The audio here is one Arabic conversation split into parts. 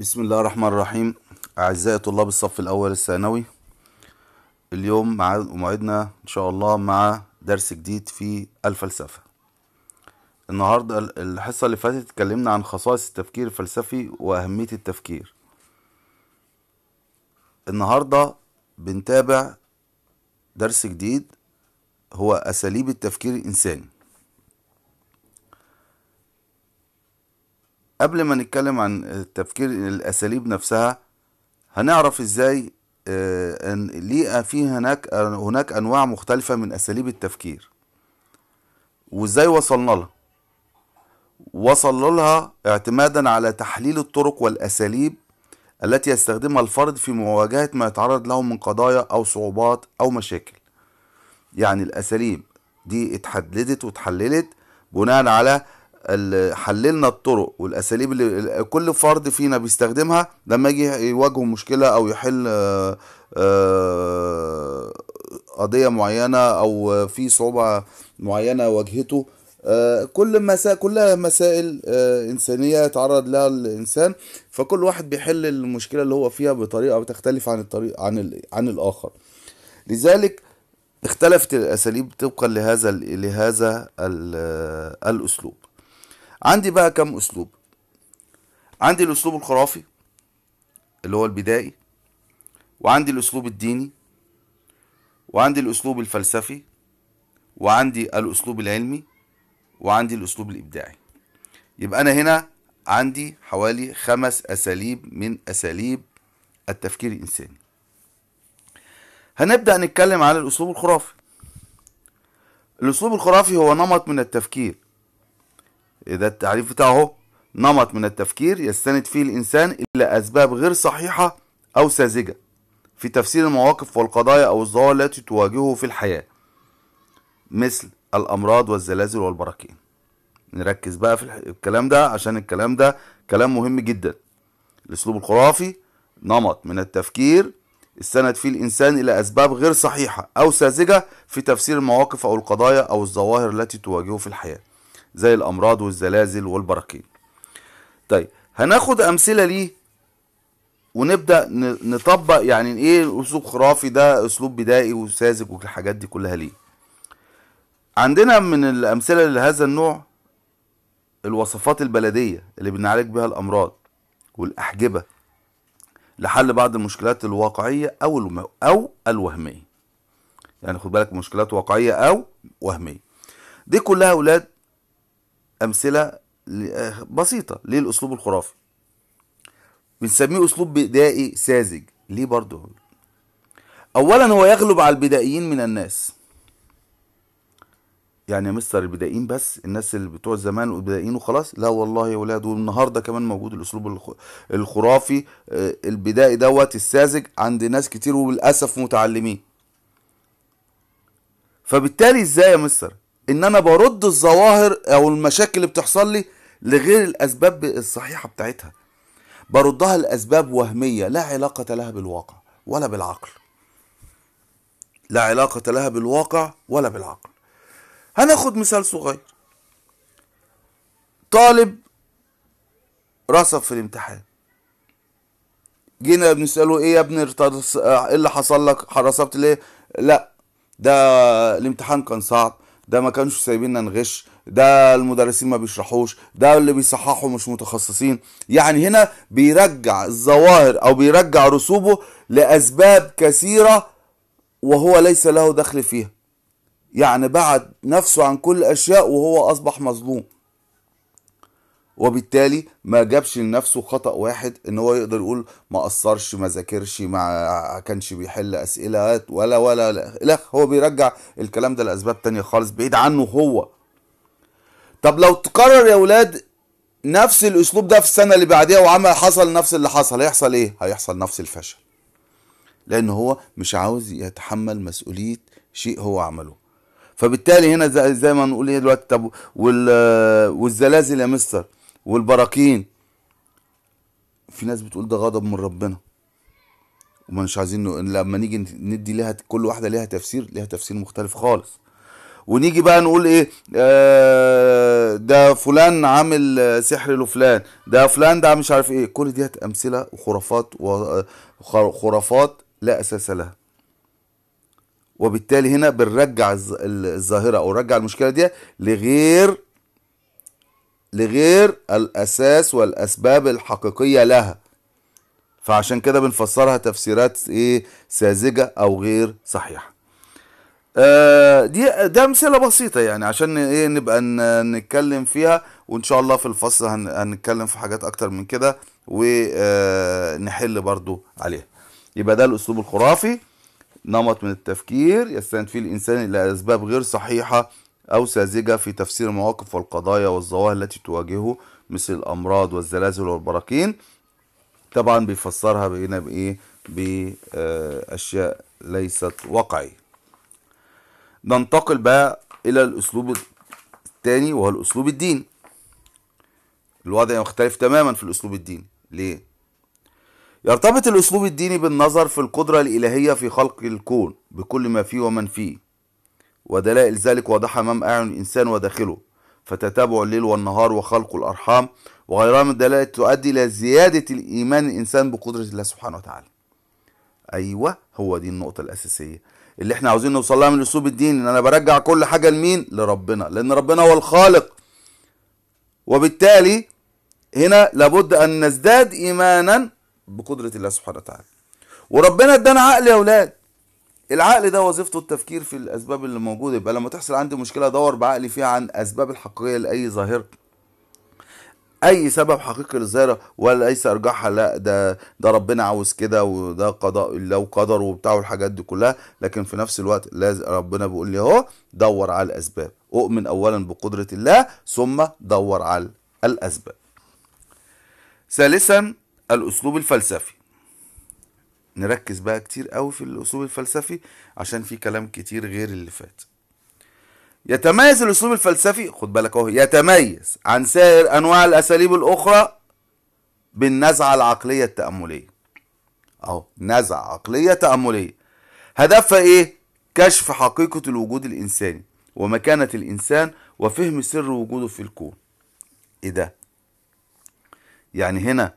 بسم الله الرحمن الرحيم أعزائي طلاب الصف الأول الثانوي اليوم موعدنا إن شاء الله مع درس جديد في الفلسفة النهاردة الحصة اللي فاتت اتكلمنا عن خصائص التفكير الفلسفي وأهمية التفكير النهاردة بنتابع درس جديد هو أساليب التفكير الإنساني قبل ما نتكلم عن تفكير الأساليب نفسها هنعرف إزاي آه، أن ليه في هناك هناك أنواع مختلفة من أساليب التفكير وإزاي وصلنا لها وصلنا لها اعتمادا على تحليل الطرق والأساليب التي يستخدمها الفرد في مواجهة ما يتعرض له من قضايا أو صعوبات أو مشاكل يعني الأساليب دي اتحددت وتحللت بناء على حللنا الطرق والاساليب اللي كل فرد فينا بيستخدمها لما يجي يواجهه مشكله او يحل آه، آه، قضيه معينه او في صعوبه معينه واجهته آه، كل مسائل كلها مسائل انسانيه يتعرض لها الانسان فكل واحد بيحل المشكله اللي هو فيها بطريقه بتختلف عن الطريق عن عن الاخر لذلك اختلفت الاساليب طبقا لهذا لهذا الاسلوب عندي بقى كم اسلوب عندي الاسلوب الخرافي اللي هو البدائي وعندي الاسلوب الديني وعندي الاسلوب الفلسفي وعندي الاسلوب العلمي وعندي الاسلوب الابداعي يبقى انا هنا عندي حوالي خمس اساليب من اساليب التفكير الانساني هنبدا نتكلم عن الاسلوب الخرافي الاسلوب الخرافي هو نمط من التفكير ده التعريف بتاعه اهو نمط من التفكير يستند فيه الإنسان إلى أسباب غير صحيحة أو ساذجة في تفسير المواقف والقضايا أو الظواهر التي تواجهه في الحياة مثل الأمراض والزلازل والبراكين نركز بقى في الكلام ده عشان الكلام ده كلام مهم جدا الأسلوب الخرافي نمط من التفكير استند فيه الإنسان إلى أسباب غير صحيحة أو ساذجة في تفسير المواقف أو القضايا أو الظواهر التي تواجهه في الحياة زي الامراض والزلازل والبراكين طيب هناخد امثله ليه ونبدا نطبق يعني ايه اسلوب خرافي ده اسلوب بدائي وساذج والحاجات دي كلها ليه عندنا من الامثله لهذا النوع الوصفات البلديه اللي بنعالج بها الامراض والاحجبه لحل بعض المشكلات الواقعيه او الم... او الوهميه يعني خد بالك مشكلات واقعيه او وهميه دي كلها اولاد امثله آه، بسيطه ليه الاسلوب الخرافي بنسميه اسلوب بدائي ساذج ليه برضه اولا هو يغلب على البدائيين من الناس يعني يا مستر البدائيين بس الناس اللي بتوع زمان والبدائيين وخلاص لا والله يا ولاد والنهارده كمان موجود الاسلوب الخرافي آه، البدائي دوت الساذج عند ناس كتير وللاسف متعلمين فبالتالي ازاي يا مستر ان انا برد الظواهر او المشاكل اللي بتحصل لي لغير الاسباب الصحيحه بتاعتها بردها لاسباب وهميه لا علاقه لها بالواقع ولا بالعقل لا علاقه لها بالواقع ولا بالعقل هناخد مثال صغير طالب رسب في الامتحان جينا بنساله ايه يا ابني ايه اللي حصل لك رسبت ليه لا ده الامتحان كان صعب ده ما كانش سايبيننا نغش ده المدرسين ما بيشرحوش ده اللي بيصححوا مش متخصصين يعني هنا بيرجع الظواهر او بيرجع رسوبه لاسباب كثيره وهو ليس له دخل فيها يعني بعد نفسه عن كل الاشياء وهو اصبح مظلوم وبالتالي ما جابش لنفسه خطأ واحد ان هو يقدر يقول ما قصرش ما ذاكرش ما كانش بيحل اسئله ولا ولا لا, لا هو بيرجع الكلام ده لاسباب تانية خالص بعيد عنه هو طب لو تكرر يا ولاد نفس الاسلوب ده في السنه اللي بعديها وعمل حصل نفس اللي حصل هيحصل ايه هيحصل نفس الفشل لان هو مش عاوز يتحمل مسؤوليه شيء هو عمله فبالتالي هنا زي ما نقول ايه دلوقتي طب والزلازل يا مستر والبراكين في ناس بتقول ده غضب من ربنا وما مش عايزين لما نيجي ندي لها كل واحده ليها تفسير ليها تفسير مختلف خالص ونيجي بقى نقول ايه آه ده فلان عامل سحر لفلان ده فلان ده مش عارف ايه كل ديت امثله وخرافات وخرافات لا اساس لها وبالتالي هنا بنرجع الظاهره او نرجع المشكله دي لغير لغير الأساس والأسباب الحقيقية لها فعشان كده بنفسرها تفسيرات ايه ساذجة أو غير صحيحة آه دي ده أمثلة بسيطة يعني عشان ايه نبقى نتكلم فيها وإن شاء الله في الفصل هنتكلم في حاجات أكتر من كده ونحل آه، برضو عليها يبقى ده الأسلوب الخرافي نمط من التفكير يستند فيه الإنسان إلى أسباب غير صحيحة أو ساذجة في تفسير المواقف والقضايا والظواهر التي تواجهه مثل الأمراض والزلازل والبراكين طبعا بيفسرها بإيه بأشياء ليست واقعية ننتقل بقى إلى الأسلوب الثاني وهو الأسلوب الديني الوضع مختلف تماما في الأسلوب الديني ليه؟ يرتبط الأسلوب الديني بالنظر في القدرة الإلهية في خلق الكون بكل ما فيه ومن فيه ودلائل ذلك واضحة أمام أعين الإنسان وداخله فتتابع الليل والنهار وخلق الأرحام وغيرها من الدلائل تؤدي إلى زيادة الإيمان الإنسان بقدرة الله سبحانه وتعالى أيوة هو دي النقطة الأساسية اللي احنا عاوزين نوصل لها من الأسلوب الديني إن أنا برجع كل حاجة لمين لربنا لأن ربنا هو الخالق وبالتالي هنا لابد أن نزداد إيمانا بقدرة الله سبحانه وتعالى وربنا ادانا عقل يا أولاد العقل ده وظيفته التفكير في الاسباب اللي موجوده يبقى لما تحصل عندي مشكله ادور بعقلي فيها عن اسباب الحقيقيه لاي ظاهره اي سبب حقيقي للظاهره ولا ليس ارجعها لا ده ده ربنا عاوز كده وده قضاء الله وقدر وبتاع والحاجات دي كلها لكن في نفس الوقت لازم ربنا بيقول لي اهو دور على الاسباب اؤمن اولا بقدره الله ثم دور على الاسباب ثالثا الاسلوب الفلسفي نركز بقى كتير قوي في الاسلوب الفلسفي عشان في كلام كتير غير اللي فات يتميز الاسلوب الفلسفي خد بالك اهو يتميز عن سائر انواع الاساليب الاخرى بالنزعه العقليه التامليه اهو نزعه عقليه تامليه هدفها ايه كشف حقيقه الوجود الانساني ومكانه الانسان وفهم سر وجوده في الكون ايه ده يعني هنا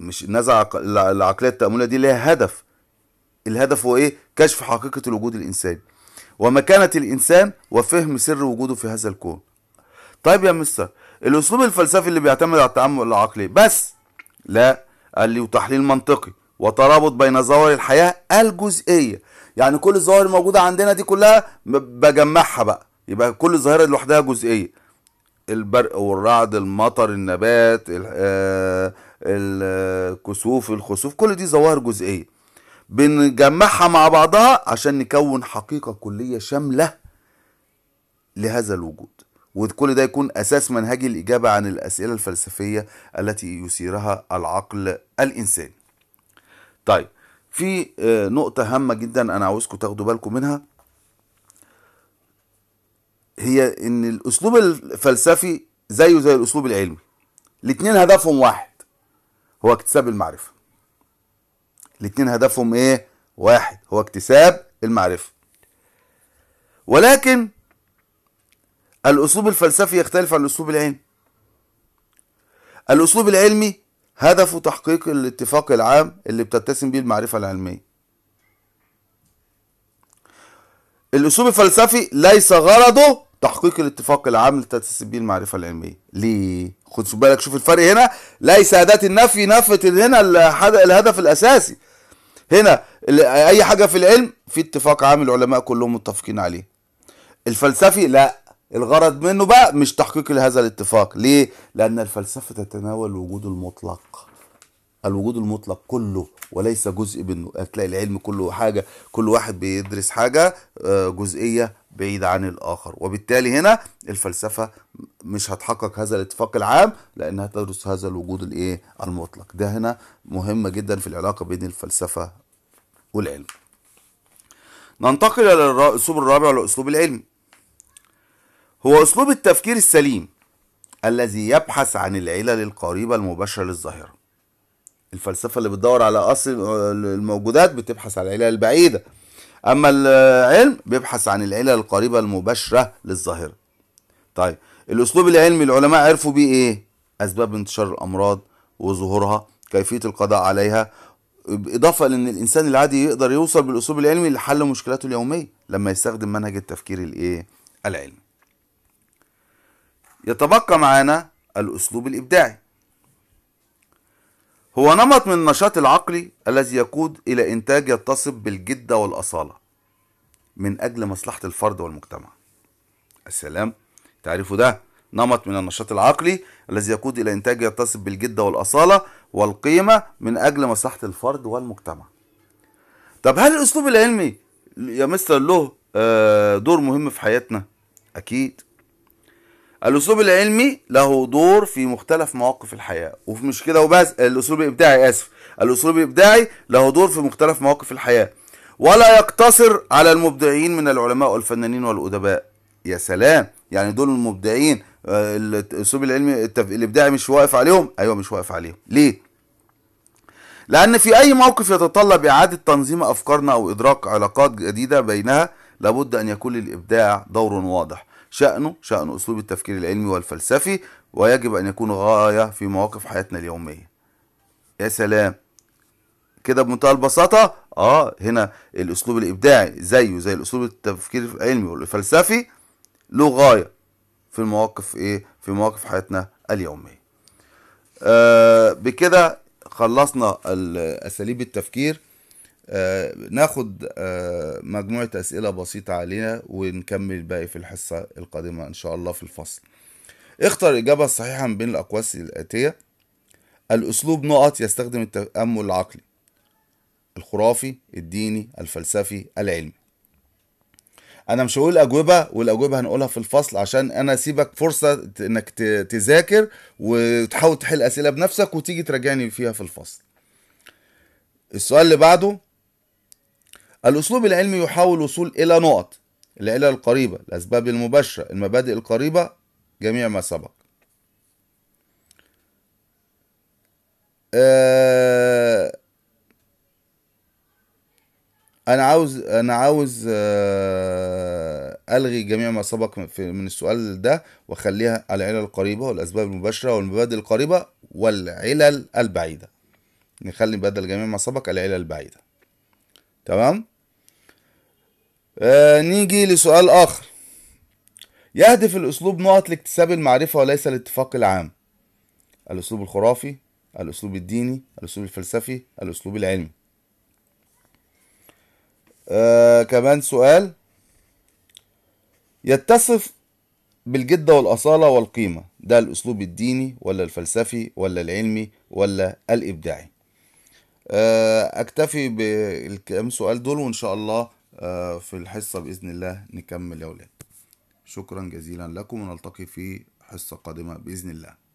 مش النزعه العقليه التامليه دي ليها هدف الهدف هو ايه كشف حقيقه الوجود الانساني ومكانه الانسان وفهم سر وجوده في هذا الكون طيب يا مستر الاسلوب الفلسفي اللي بيعتمد على التعامل العقلي بس لا قال لي وتحليل منطقي وترابط بين ظواهر الحياه الجزئيه يعني كل الظواهر الموجوده عندنا دي كلها بجمعها بقى يبقى كل ظاهره لوحدها جزئيه البرق والرعد المطر النبات آه، الكسوف الخسوف كل دي ظواهر جزئيه بنجمعها مع بعضها عشان نكون حقيقه كليه شامله لهذا الوجود وكل ده يكون اساس منهجي الاجابه عن الاسئله الفلسفيه التي يثيرها العقل الانساني طيب في آه، نقطه هامه جدا انا عاوزكم تاخدوا بالكم منها هي ان الاسلوب الفلسفي زيه زي الاسلوب العلمي الاثنين هدفهم واحد هو اكتساب المعرفه الاثنين هدفهم ايه واحد هو اكتساب المعرفه ولكن الاسلوب الفلسفي يختلف عن الاسلوب العلمي الاسلوب العلمي هدفه تحقيق الاتفاق العام اللي بتتسم به المعرفه العلميه الاسلوب الفلسفي ليس غرضه تحقيق الاتفاق العام لتأسيس به المعرفة العلمية ليه؟ خد بالك شوف الفرق هنا ليس أداة النفي نفت هنا الهدف الأساسي هنا أي حاجة في العلم في اتفاق عام العلماء كلهم متفقين عليه الفلسفي لا الغرض منه بقى مش تحقيق لهذا الاتفاق ليه؟ لأن الفلسفة تتناول وجود المطلق الوجود المطلق كله وليس جزء منه هتلاقي العلم كله حاجة كل واحد بيدرس حاجة آه، جزئية بعيدة عن الآخر وبالتالي هنا الفلسفة مش هتحقق هذا الاتفاق العام لأنها تدرس هذا الوجود الإيه المطلق ده هنا مهمة جدا في العلاقة بين الفلسفة والعلم ننتقل إلى الأسلوب الرابع لأسلوب العلمي هو أسلوب التفكير السليم الذي يبحث عن العلل القريبة المباشرة للظاهرة الفلسفة اللي بتدور على أصل الموجودات بتبحث على العلل البعيدة أما العلم بيبحث عن العلل القريبة المباشرة للظاهرة طيب الأسلوب العلمي العلماء عرفوا بيه إيه أسباب انتشار الأمراض وظهورها كيفية القضاء عليها إضافة لأن الإنسان العادي يقدر يوصل بالأسلوب العلمي لحل مشكلاته اليومية لما يستخدم منهج التفكير الإيه العلمي يتبقى معانا الأسلوب الإبداعي هو نمط من النشاط العقلي الذي يقود إلى إنتاج يتصف بالجدة والأصالة من أجل مصلحة الفرد والمجتمع السلام تعرفوا ده نمط من النشاط العقلي الذي يقود إلى إنتاج يتصف بالجدة والأصالة والقيمة من أجل مصلحة الفرد والمجتمع طب هل الأسلوب العلمي يا مستر له آه، دور مهم في حياتنا؟ أكيد الاسلوب العلمي له دور في مختلف مواقف الحياه وفي مش كده وبس الاسلوب الابداعي اسف الاسلوب الابداعي له دور في مختلف مواقف الحياه ولا يقتصر على المبدعين من العلماء والفنانين والادباء يا سلام يعني دول المبدعين آه، الاسلوب العلمي الابداعي مش واقف عليهم ايوه مش واقف عليهم ليه لان في اي موقف يتطلب اعاده تنظيم افكارنا او ادراك علاقات جديده بينها لابد ان يكون للابداع دور واضح شأنه شأن أسلوب التفكير العلمي والفلسفي ويجب أن يكون غاية في مواقف حياتنا اليومية يا سلام كده بمنتهى البساطة اه هنا الأسلوب الإبداعي زيه زي الأسلوب التفكير العلمي والفلسفي له غاية في المواقف إيه في مواقف حياتنا اليومية آه بكده خلصنا أساليب التفكير آه، ناخد آه، مجموعة أسئلة بسيطة علينا ونكمل باقي في الحصة القادمة إن شاء الله في الفصل اختر الإجابة الصحيحة من بين الأقواس الآتية الأسلوب نقط يستخدم التأمل العقلي الخرافي الديني الفلسفي العلمي أنا مش هقول أجوبة والأجوبة هنقولها في الفصل عشان أنا أسيبك فرصة إنك تذاكر وتحاول تحل أسئلة بنفسك وتيجي تراجعني فيها في الفصل السؤال اللي بعده الأسلوب العلمي يحاول الوصول إلى نقط العلل القريبة الأسباب المباشرة المبادئ القريبة جميع ما سبق آه، أنا عاوز أنا عاوز آه، ألغي جميع ما سبق من السؤال ده وأخليها العلل القريبة والأسباب المباشرة والمبادئ القريبة والعلل البعيدة نخلي بدل جميع ما سبق العلل البعيدة تمام آه نيجي لسؤال اخر يهدف الاسلوب نقط لاكتساب المعرفه وليس الاتفاق العام الاسلوب الخرافي الاسلوب الديني الاسلوب الفلسفي الاسلوب العلمي آه كمان سؤال يتصف بالجدة والأصالة والقيمة ده الأسلوب الديني ولا الفلسفي ولا العلمي ولا الإبداعي آه، اكتفي بالكام سؤال دول وان شاء الله آه، في الحصة باذن الله نكمل يا ولاد شكرا جزيلا لكم ونلتقي في حصة قادمة باذن الله